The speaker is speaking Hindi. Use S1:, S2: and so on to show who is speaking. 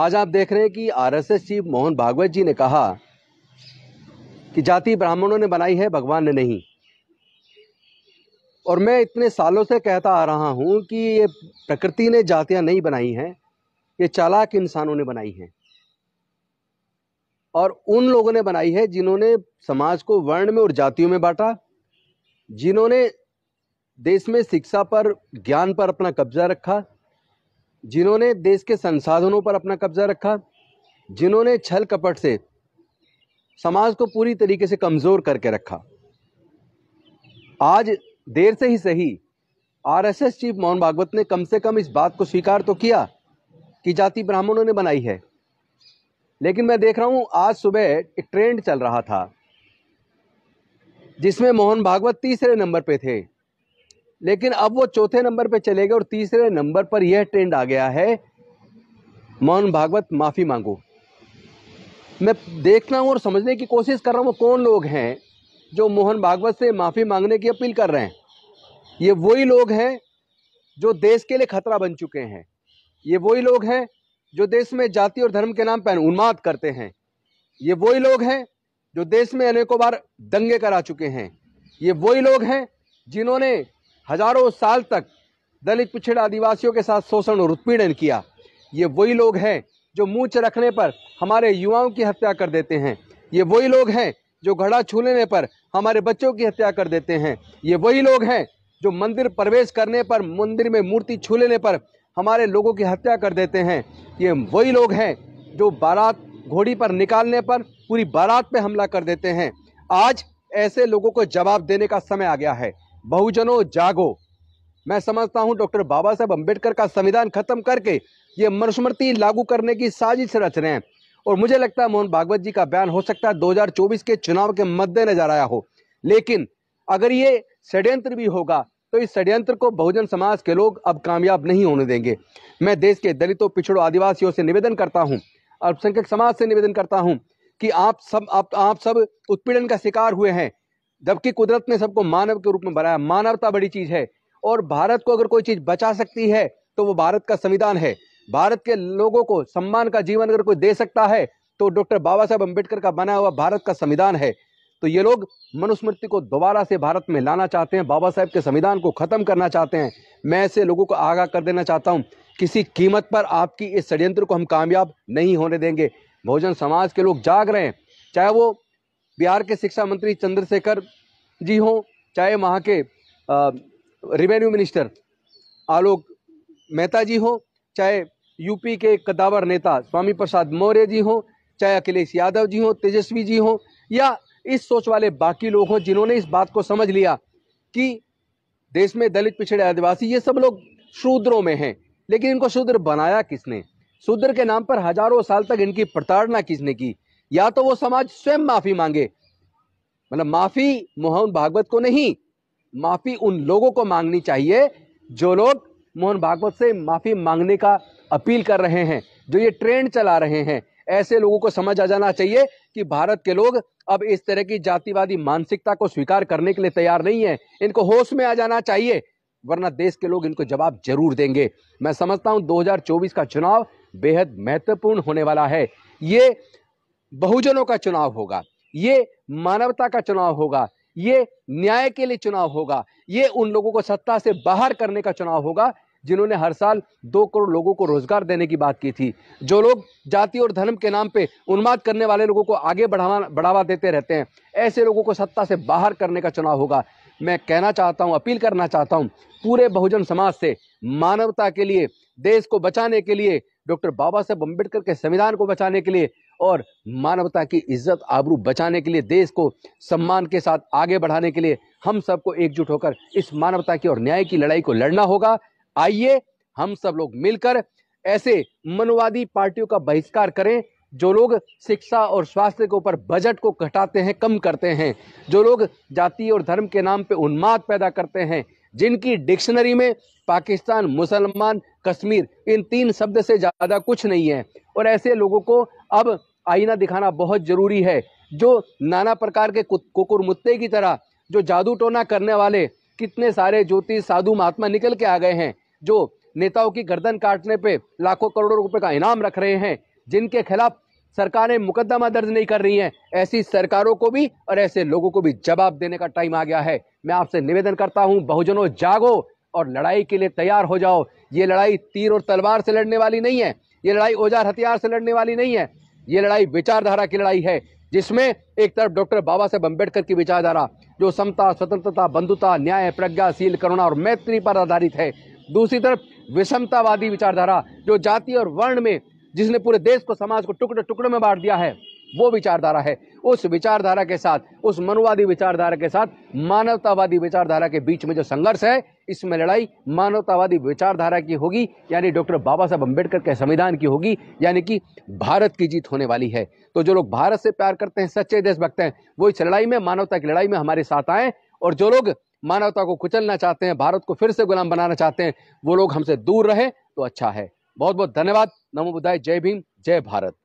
S1: आज आप देख रहे हैं कि आरएसएस चीफ मोहन भागवत जी ने कहा कि जाति ब्राह्मणों ने बनाई है भगवान ने नहीं और मैं इतने सालों से कहता आ रहा हूं कि ये प्रकृति ने जातियां नहीं बनाई हैं ये चालाक इंसानों ने बनाई हैं और उन लोगों ने बनाई है जिन्होंने समाज को वर्ण में और जातियों में बांटा जिन्होंने देश में शिक्षा पर ज्ञान पर अपना कब्जा रखा जिन्होंने देश के संसाधनों पर अपना कब्जा रखा जिन्होंने छल कपट से समाज को पूरी तरीके से कमज़ोर करके रखा आज देर से ही सही आरएसएस चीफ मोहन भागवत ने कम से कम इस बात को स्वीकार तो किया कि जाति ब्राह्मणों ने बनाई है लेकिन मैं देख रहा हूं आज सुबह एक ट्रेंड चल रहा था जिसमें मोहन भागवत तीसरे नंबर पे थे लेकिन अब वो चौथे नंबर पे चले गए और तीसरे नंबर पर यह ट्रेंड आ गया है मौन भागवत माफ़ी मांगो मैं देख रहा हूँ और समझने की कोशिश कर रहा हूँ वो कौन लोग हैं जो मोहन भागवत से माफ़ी मांगने की अपील कर रहे हैं ये वही लोग हैं जो देश के लिए खतरा बन चुके हैं ये वही लोग हैं जो देश में जाति और धर्म के नाम पर उन्माद करते हैं ये वही लोग हैं जो देश में अनेकों बार दंगे करा चुके हैं ये वही लोग हैं जिन्होंने हजारों साल तक दलित पिछड़े आदिवासियों के साथ शोषण और उत्पीड़न किया ये वही लोग हैं जो मूछ रखने पर हमारे युवाओं की हत्या कर देते हैं ये वही लोग हैं जो घड़ा छू लेने पर हमारे बच्चों की हत्या कर देते हैं ये वही लोग हैं जो मंदिर प्रवेश करने पर मंदिर में मूर्ति छू लेने पर हमारे लोगों की हत्या कर देते हैं ये वही लोग हैं जो बारात घोड़ी पर निकालने पर पूरी बारात पे हमला कर देते हैं आज ऐसे लोगों को जवाब देने का समय आ गया है बहुजनों जागो मैं समझता हूं डॉक्टर बाबा साहब अम्बेडकर का संविधान खत्म करके ये मनुस्मृति लागू करने की साजिश रच रहे हैं और मुझे लगता है मोहन भागवत जी का बयान हो सकता है 2024 के चुनाव के मद्देनजर आया हो लेकिन अगर ये षड्यंत्र भी होगा तो इस षड्यंत्र को बहुजन समाज के लोग अब कामयाब नहीं होने देंगे मैं देश के दलितों पिछड़ों आदिवासियों से निवेदन करता हूँ अल्पसंख्यक समाज से निवेदन करता हूँ कि आप सब आप, आप सब उत्पीड़न का शिकार हुए हैं जबकि कुदरत ने सबको मानव के रूप में बनाया मानवता बड़ी चीज़ है और भारत को अगर कोई चीज़ बचा सकती है तो वो भारत का संविधान है भारत के लोगों को सम्मान का जीवन अगर कोई दे सकता है तो डॉक्टर बाबा साहेब अम्बेडकर का बना हुआ भारत का संविधान है तो ये लोग मनुस्मृति को दोबारा से भारत में लाना चाहते हैं बाबा साहेब के संविधान को ख़त्म करना चाहते हैं मैं ऐसे लोगों को आगाह कर देना चाहता हूँ किसी कीमत पर आपकी इस षड्यंत्र को हम कामयाब नहीं होने देंगे बहुजन समाज के लोग जाग रहे हैं चाहे वो बिहार के शिक्षा मंत्री चंद्रशेखर जी हों चाहे वहाँ के रेवेन्यू मिनिस्टर आलोक मेहता जी हों चाहे यूपी के कदावर नेता स्वामी प्रसाद मौर्य जी हों चाहे अखिलेश यादव जी हों तेजस्वी जी हों या इस सोच वाले बाकी लोग हों जिन्होंने इस बात को समझ लिया कि देश में दलित पिछड़े आदिवासी ये सब लोग शूद्रों में हैं लेकिन इनको शूद्र बनाया किसने शूद्र के नाम पर हजारों साल तक इनकी प्रताड़ना किसने की या तो वो समाज स्वयं माफी मांगे मतलब माफी मोहन भागवत को नहीं माफी उन लोगों को मांगनी चाहिए जो लोग मोहन भागवत से माफी मांगने का अपील कर रहे हैं जो ये ट्रेंड चला रहे हैं ऐसे लोगों को समझ आ जाना चाहिए कि भारत के लोग अब इस तरह की जातिवादी मानसिकता को स्वीकार करने के लिए तैयार नहीं है इनको होश में आ जाना चाहिए वरना देश के लोग इनको जवाब जरूर देंगे मैं समझता हूं 2024 का चुनाव बेहद महत्वपूर्ण होने वाला है ये बहुजनों का चुनाव होगा ये मानवता का चुनाव होगा ये न्याय के लिए चुनाव होगा ये उन लोगों को सत्ता से बाहर करने का चुनाव होगा जिन्होंने हर साल दो करोड़ लोगों को रोजगार देने की बात की थी जो लोग जाति और धर्म के नाम पे उन्माद करने वाले लोगों को आगे बढ़ावा बढ़ावा देते रहते हैं ऐसे लोगों को सत्ता से बाहर करने का चुनाव होगा मैं कहना चाहता हूँ अपील करना चाहता हूँ पूरे बहुजन समाज से मानवता के लिए देश को बचाने के लिए डॉक्टर बाबा साहेब अम्बेडकर के संविधान को बचाने के लिए और मानवता की इज्जत आबरू बचाने के लिए देश को सम्मान के साथ आगे बढ़ाने के लिए हम सबको एकजुट होकर इस मानवता की और न्याय की लड़ाई को लड़ना होगा आइए हम सब लोग मिलकर ऐसे मनवादी पार्टियों का बहिष्कार करें जो लोग शिक्षा और स्वास्थ्य के ऊपर बजट को घटाते हैं कम करते हैं जो लोग जाति और धर्म के नाम पे उन्माद पैदा करते हैं जिनकी डिक्शनरी में पाकिस्तान मुसलमान कश्मीर इन तीन शब्द से ज़्यादा कुछ नहीं है और ऐसे लोगों को अब आईना दिखाना बहुत ज़रूरी है जो नाना प्रकार के कुकुर मुत्ते की तरह जो जादू टोना करने वाले कितने सारे ज्योतिष साधु महात्मा निकल के आ गए हैं जो नेताओं की गर्दन काटने पे लाखों करोड़ों रुपए का इनाम रख रहे हैं जिनके खिलाफ सरकारें मुकदमा दर्ज नहीं कर रही हैं ऐसी सरकारों को भी और ऐसे लोगों को भी जवाब देने का टाइम आ गया है मैं आपसे निवेदन करता हूं बहुजनों जागो और लड़ाई के लिए तैयार हो जाओ ये लड़ाई तीर और तलवार से लड़ने वाली नहीं है ये लड़ाई औजार हथियार से लड़ने वाली नहीं है ये लड़ाई विचारधारा की लड़ाई है जिसमें एक तरफ डॉक्टर बाबा साहेब अम्बेडकर की विचारधारा जो समता स्वतंत्रता बंधुता न्याय प्रज्ञाशील करुणा और मैत्री पर आधारित है दूसरी तरफ विषमतावादी विचारधारा जो जाति और वर्ण में जिसने पूरे देश को समाज को टुकड़े टुकड़े में बांट दिया है वो विचारधारा है उस विचारधारा के साथ उस मनुवादी विचारधारा के साथ मानवतावादी विचारधारा के बीच में जो संघर्ष है इसमें लड़ाई मानवतावादी विचारधारा की होगी यानी डॉक्टर बाबा साहब अम्बेडकर के संविधान की होगी यानी कि भारत की जीत होने वाली है तो जो लोग भारत से प्यार करते हैं सच्चे देशभक्त हैं वो इस लड़ाई में मानवता की लड़ाई में हमारे साथ आएँ और जो लोग मानवता को कुचलना चाहते हैं भारत को फिर से गुलाम बनाना चाहते हैं वो लोग हमसे दूर रहें तो अच्छा है बहुत बहुत धन्यवाद नमो बुधाई जय भीम जय भारत